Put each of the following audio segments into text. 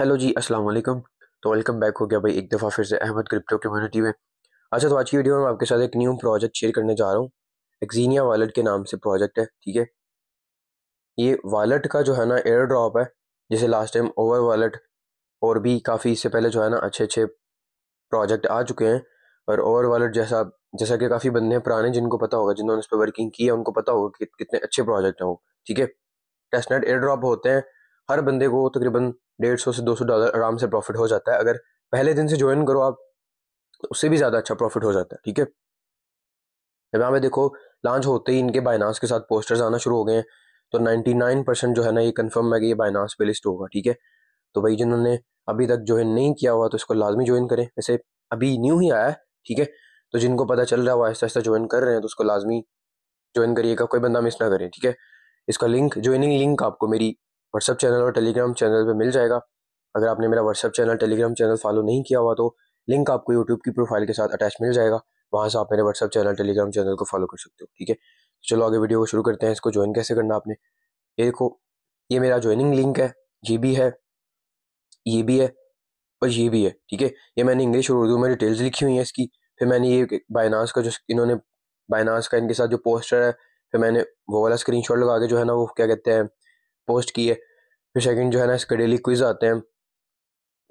hello जी अस्सलाम वालेकुम तो वेलकम बैक हो गया भाई एक दफ़ा फिर से अहमद क्रिप्टो कम्युनिटी में अच्छा तो आज की वीडियो में आपके साथ एक न्यू प्रोजेक्ट शेयर करने जा रहा हूँ एक्जीनिया वालेट के नाम से प्रोजेक्ट है ठीक है ये वालेट का जो है ना एयर ड्रॉप है जैसे लास्ट टाइम ओवर वॉलेट और भी काफ़ी इससे पहले जो है ना अच्छे अच्छे प्रोजेक्ट आ चुके हैं और ओवर वॉलेट जैसा जैसा कि काफ़ी बंदे हैं पुराने जिनको पता होगा जिन्होंने उस पर वर्किंग की है उनको पता होगा कि कितने अच्छे प्रोजेक्ट हैं वो ठीक है टेस्टनेट एयर ड्रॉप होते हैं हर बंदे को तकरीबन डेढ़ सौ से दो सौ डॉलर आराम से प्रॉफिट हो जाता है अगर पहले दिन से ज्वाइन करो आप तो उससे भी ज़्यादा अच्छा प्रॉफिट हो जाता है ठीक है जब यहाँ पे देखो लॉन्च होते ही इनके बाइनास के साथ पोस्टर्स आना शुरू हो गए हैं तो 99 परसेंट जो है ना ये कंफर्म है कि ये बाइनास पे लिस्ट होगा ठीक है तो भाई जिन्होंने अभी तक ज्वाइन नहीं किया हुआ तो इसको लाजमी ज्वाइन करें वैसे अभी न्यू ही आया है ठीक है तो जिनको पता चल रहा है वो ऐसा ऐसा ज्वाइन कर रहे हैं तो उसको लाजमी ज्वाइन करिएगा कोई बंदा मिस ना करें ठीक है इसका लिंक ज्वाइनिंग लिंक आपको मेरी व्हाट्सअप चैनल और टेलीग्राम चैनल पर मिल जाएगा अगर आपने मेरा WhatsApp channel Telegram channel follow नहीं किया हुआ तो लिंक आपको यूट्यूब की प्रोफाइल के साथ अटैच मिल जाएगा वहाँ से आप मेरे व्हाट्सअप चैनल टेलीग्राम चैनल को फॉलो कर सकते हो ठीक है तो चलो आगे वीडियो को शुरू करते हैं इसको ज्वाइन कैसे करना आपने ये देखो ये मेरा ज्वाइनिंग लिंक है ये भी है ये भी है और ये भी है ठीक है ये मैंने इंग्लिश और उर्दू में डिटेल्स लिखी हुई है इसकी फिर मैंने ये बायनास का जो इन्होंने बायनास का इनके साथ जो पोस्टर है फिर मैंने वो वाला स्क्रीन लगा के जो है ना वो क्या कहते हैं पोस्ट की है फिर सेकंड जो है ना इसका डेली क्विज़ आते हैं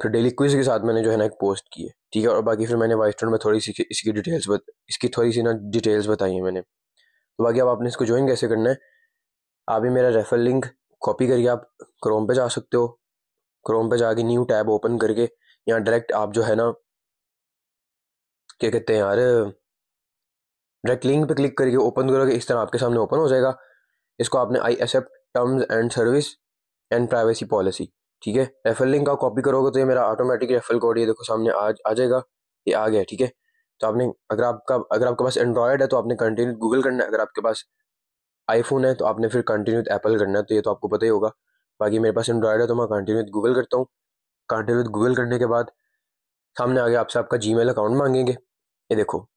फिर डेली क्विज़ के साथ मैंने जो है ना एक पोस्ट की है ठीक है और बाकी फिर मैंने वाइस में थोड़ी सी इसकी डिटेल्स बत, इसकी थोड़ी सी ना डिटेल्स बताई है मैंने तो बाकी अब आपने इसको ज्वाइन कैसे करना है आप ही मेरा रेफर लिंक कॉपी करके आप क्रोम पे जा सकते हो क्रोम पे जाके न्यू टैब ओपन करके यहाँ डायरेक्ट आप जो है ना क्या कहते हैं यार डायरेक्ट लिंक पे क्लिक करके ओपन करोगे इस तरह आपके सामने ओपन हो जाएगा इसको आपने I accept terms and service and privacy policy ठीक है रेफर लिंक का कॉपी करोगे तो ये मेरा ऑटोमेटिक रेफर कोड ये देखो सामने आ आ जाएगा ये आ गया ठीक है तो आपने अगर आपका अगर आपके पास एंड्रॉयड है तो आपने कंटिन्यू गूगल करना है अगर आपके पास आईफोन है तो आपने फिर कंटिन्यू एप्पल करना है तो ये तो आपको पता ही होगा बाकी मेरे पास एंड्रॉयड है तो मैं कंटिन्यू गूगल करता हूँ कंटिन्यू गूगल करने के बाद सामने आ गया आपसे आपका जी अकाउंट मांगेंगे ये देखो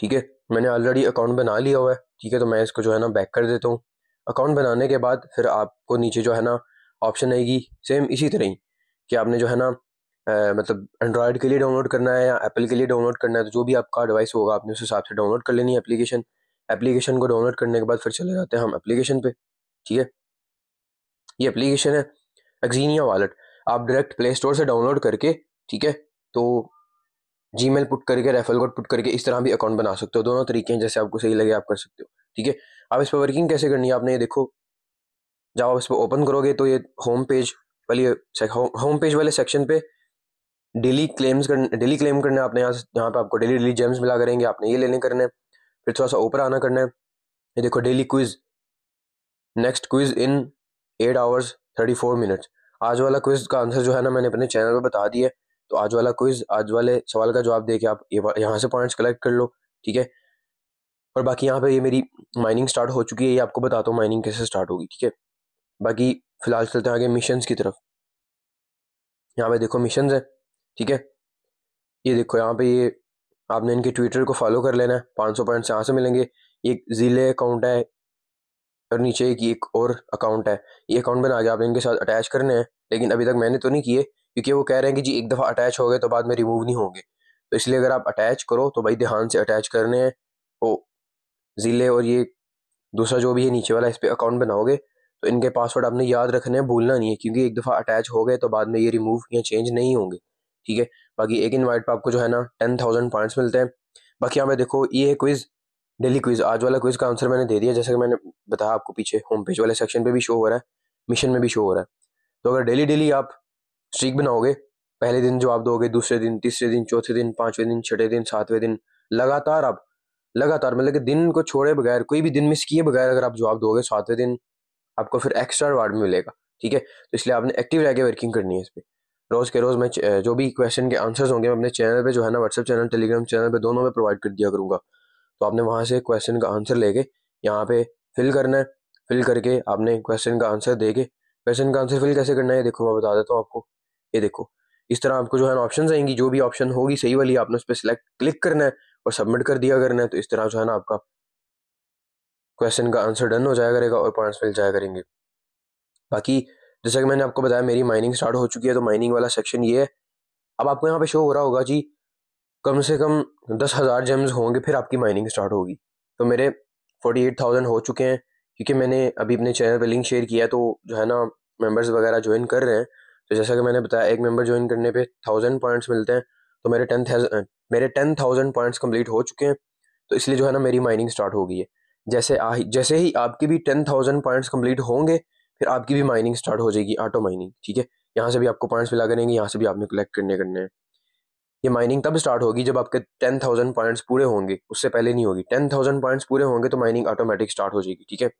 ठीक है मैंने ऑलरेडी अकाउंट बना लिया हुआ है ठीक है तो मैं इसको जो है ना बैक कर देता हूँ अकाउंट बनाने के बाद फिर आपको नीचे जो है ना ऑप्शन आएगी सेम इसी तरह ही कि आपने जो है ना आ, मतलब एंड्रॉयड के लिए डाउनलोड करना है या एप्पल के लिए डाउनलोड करना है तो जो भी आपका डिवाइस होगा आपने उस हिसाब से डाउनलोड कर लेनी है एप्लीकेशन एप्लीकेशन को डाउनलोड करने के बाद फिर चले जाते हैं हम एप्लीकेशन पे ठीक है ये एप्लीकेशन है एक्जीनिया वॉलेट आप डायरेक्ट प्ले स्टोर से डाउनलोड करके ठीक है तो जी मेल पुट करके रेफल कोड पुट करके इस तरह भी अकाउंट बना सकते हो दोनों तरीके हैं जैसे आपको सही लगे आप कर सकते हो ठीक है अब इस पर वर्किंग कैसे करनी है आपने ये देखो जब आप इस पर ओपन करोगे तो ये होम पेज वाली होम पेज वाले सेक्शन पे डेली क्लेम्स करने डेली क्लेम करना है आपने यहाँ जहाँ यहाँ पे आपको डेली डेली जेम्स मिला करेंगे आपने ये लेने करना है फिर थोड़ा सा ऊपर आना करना है ये देखो daily quiz next quiz in eight hours thirty four minutes आज वाला क्विज का आंसर जो है ना मैंने अपने चैनल पर बता दिया है तो आज वाला क्विज आज वाले सवाल का जवाब दे के आप यहाँ से पॉइंट्स कलेक्ट कर लो ठीक है और बाकी यहाँ पे ये मेरी माइनिंग स्टार्ट हो चुकी है ये आपको बताता हूँ माइनिंग कैसे स्टार्ट होगी ठीक है बाकी फिलहाल चलते हैं आगे मिशन की तरफ यहाँ पे देखो मिशन है ठीक है ये देखो यहाँ पे ये आपने इनके ट्विटर को फॉलो कर लेना है पाँच सौ पॉइंट्स यहाँ से मिलेंगे एक ज़िले अकाउंट है और नीचे एक एक और अकाउंट है ये अकाउंट बना के आप इनके साथ अटैच करने हैं लेकिन अभी तक मैंने तो नहीं किए क्योंकि वो कह रहे हैं कि जी एक दफ़ा अटैच हो गए तो बाद में रिमूव नहीं होंगे तो इसलिए अगर आप अटैच करो तो भाई ध्यान से अटैच करने हैं वो ज़िले और ये दूसरा जो भी है नीचे वाला इस पर अकाउंट बनाओगे तो इनके पासवर्ड आपने याद रखने हैं भूलना नहीं है क्योंकि एक दफ़ा अटैच हो गए तो बाद में ये रिमूव या चेंज नहीं होंगे ठीक है बाकी एक इन्वाइट पर आपको जो है ना टेन थाउजेंड पॉइंट्स मिलते हैं बाकी यहाँ पे देखो ये है क्विज़ डेली क्विज़ आज वाला क्विज़ का आंसर मैंने दे दिया जैसे कि मैंने बताया आपको पीछे होम पेज वाले सेक्शन पर भी शो हो रहा है मिशन में भी शो हो रहा है तो अगर डेली डेली आप स्ट्रीक बनाओगे पहले दिन जवाब दोगे दूसरे दिन तीसरे दिन चौथे दिन पांचवें दिन छठे दिन सातवें दिन लगातार आप लगातार मतलब कि दिन को छोड़े बगैर कोई भी दिन मिस किए बगैर अगर आप जवाब दोगे सातवें दिन आपको फिर एक्स्ट्रा रिवार्ड मिलेगा ठीक है तो इसलिए आपने एक्टिव रह के वर्किंग करनी है इस पर रोज़ के रोज़ मैं जो भी क्वेश्चन के आंसर्स होंगे मैं अपने चैनल पे जो है ना व्हाट्सअप चैनल टेलीग्राम चैनल पे दोनों में प्रोवाइड कर दिया करूँगा तो आपने वहाँ से क्वेश्चन का आंसर लेके यहाँ पे फिल करना है फिल करके आपने क्वेश्चन का आंसर दे के क्वेश्चन का आंसर फिल कैसे करना है देखो मैं बता देता हूँ आपको ये देखो इस तरह आपको जो है ना ऑप्शन आएंगी जो भी ऑप्शन होगी सही वाली आपने उस पर सिलेक्ट क्लिक करना है और सबमिट कर दिया करना है तो इस तरह जो है ना आपका क्वेश्चन का आंसर डन हो जाया करेगा और पॉइंट्स मिल जाया करेंगे बाकी जैसा कि मैंने आपको बताया मेरी माइनिंग स्टार्ट हो चुकी है तो माइनिंग वाला सेक्शन ये है अब आपको यहाँ पे शो हो रहा होगा जी कम से कम दस हज़ार जेम्स होंगे फिर आपकी माइनिंग स्टार्ट होगी तो मेरे फोर्टी एट थाउजेंड हो चुके हैं क्योंकि मैंने अभी अपने चैनल पर लिंक शेयर किया तो जो है ना मेम्बर्स वगैरह ज्वाइन कर रहे हैं तो जैसा कि मैंने बताया एक मेंबर ज्वाइन करने पे थाउजेंड पॉइंट्स मिलते हैं तो मेरे टेन मेरे टेन थाउजेंड पॉइंट्स कंप्लीट हो चुके हैं तो इसलिए जो है ना मेरी माइनिंग स्टार्ट हो गई है जैसे आ जैसे ही आपकी भी टेन थाउजेंड पॉइंट्स कंप्लीट होंगे फिर आपकी भी माइनिंग स्टार्ट हो जाएगी ऑटो माइनिंग ठीक है यहाँ से भी आपको पॉइंट्स मिला करेंगे यहाँ से भी आपने कलेक्ट करने करने हैं ये माइनिंग तब स्टार्ट होगी जब आपके टेन थाउजेंड पॉइंट्स पूरे होंगे उससे पहले नहीं होगी टेन थाउजेंड पॉइंट्स पूरे होंगे तो माइनिंग ऑटोमेटिक स्टार्ट हो जाएगी ठीक है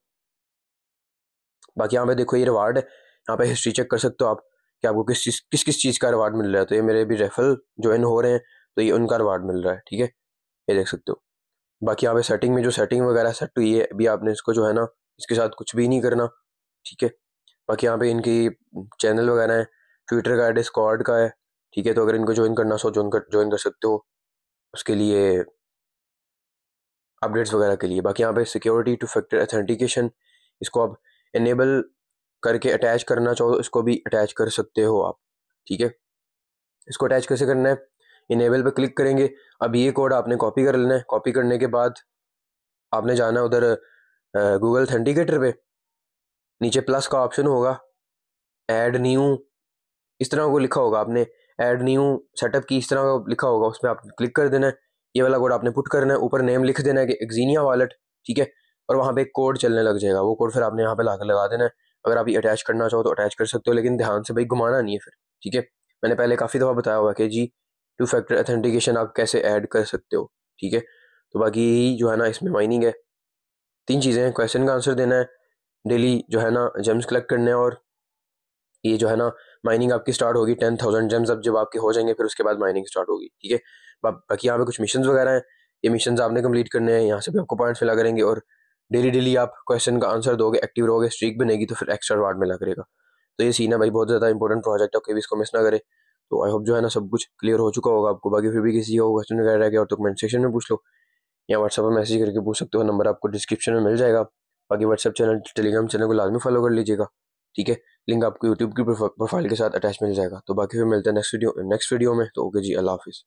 बाकी यहाँ पे देखो ये रिवार्ड है यहाँ पे हिस्ट्री चेक कर सकते हो आप कि आपको किस चीज़ किस किस चीज़ का रिवार्ड मिल रहा है तो ये मेरे भी रेफल ज्वाइन हो रहे हैं तो ये उनका रिवार्ड मिल रहा है ठीक है ये देख सकते हो बाकी यहाँ पे सेटिंग में जो सेटिंग वगैरह सेट हुई है अभी तो आपने इसको जो है ना इसके साथ कुछ भी नहीं करना ठीक है बाकी यहाँ पे इनकी चैनल वगैरह है ट्विटर का है डिस्कॉर्ड का है ठीक है तो अगर इनको ज्वाइन करना सो ज्वाइन कर ज्वाइन कर सकते हो उसके लिए अपडेट्स वगैरह के लिए बाकी यहाँ पे सिक्योरिटी टू फैक्टर अथेंटिकेशन इसको आप इनेबल करके अटैच करना चाहो इसको भी अटैच कर सकते हो आप ठीक है इसको अटैच कैसे करना है इनेबल पर क्लिक करेंगे अब ये कोड आपने कॉपी कर लेना है कॉपी करने के बाद आपने जाना है उधर गूगल थेंटिकेटर पे नीचे प्लस का ऑप्शन होगा ऐड न्यू इस तरह को लिखा होगा आपने ऐड न्यू सेटअप की इस तरह का लिखा होगा उसमें आप क्लिक कर देना है ये वाला कोड आपने पुट करना है ऊपर नेम लिख देना है कि एक्जीनिया वॉलेट ठीक है और वहाँ पे एक कोड चलने लग जाएगा वो कोड फिर आपने यहाँ पे ला लगा देना है अगर आप ये अटैच करना चाहो तो अटैच कर सकते हो लेकिन ध्यान से भाई घुमाना नहीं है फिर ठीक है मैंने पहले काफ़ी दफ़ा बताया हुआ कि जी टू फैक्टर अथेंटिकेशन आप कैसे ऐड कर सकते हो ठीक है तो बाकी जो है ना इसमें माइनिंग है तीन चीज़ें हैं क्वेश्चन का आंसर देना है डेली जो है ना जेम्स कलेक्ट करने और ये जो है ना माइनिंग आपकी स्टार्ट होगी टेन थाउजेंड जेम्स अब जब आपके हो जाएंगे फिर उसके बाद माइनिंग स्टार्ट होगी ठीक है बाकी यहाँ पे कुछ मिशन वगैरह हैं ये मिशन आपने कंप्लीट करने हैं यहाँ से भी आपको पॉइंट्स मिला करेंगे और डेली डेली आप क्वेश्चन का आंसर दोगे एक्टिव रहोगे स्ट्रीक बनेगी तो फिर एक्स्ट्रा रिवार्ड मिला करेगा तो ये सीन है भाई बहुत ज़्यादा इंपॉर्टेंट प्रोजेक्ट है कभी इसको मिस ना करें तो आई होप जो है ना सब कुछ क्लियर हो चुका होगा आपको बाकी फिर भी किसी को क्वेश्चन वगैरह रह गया और तो कमेंट सेक्शन में पूछ लो या व्हाट्सअप पर मैसेज करके पूछ सकते हो नंबर आपको डिस्क्रिप्शन में मिल जाएगा बाकी व्हाट्सअप चैनल टेलीग्राम चैनल को लाजमी फॉलो कर लीजिएगा ठीक है लिंक आपको यूट्यूब की प्रोफाइल के साथ अटैच मिल जाएगा तो बाकी फिर मिलते हैं नेक्स्ट वीडियो नेक्स्ट वीडियो में तो ओके जी अल्लाह हाफिज़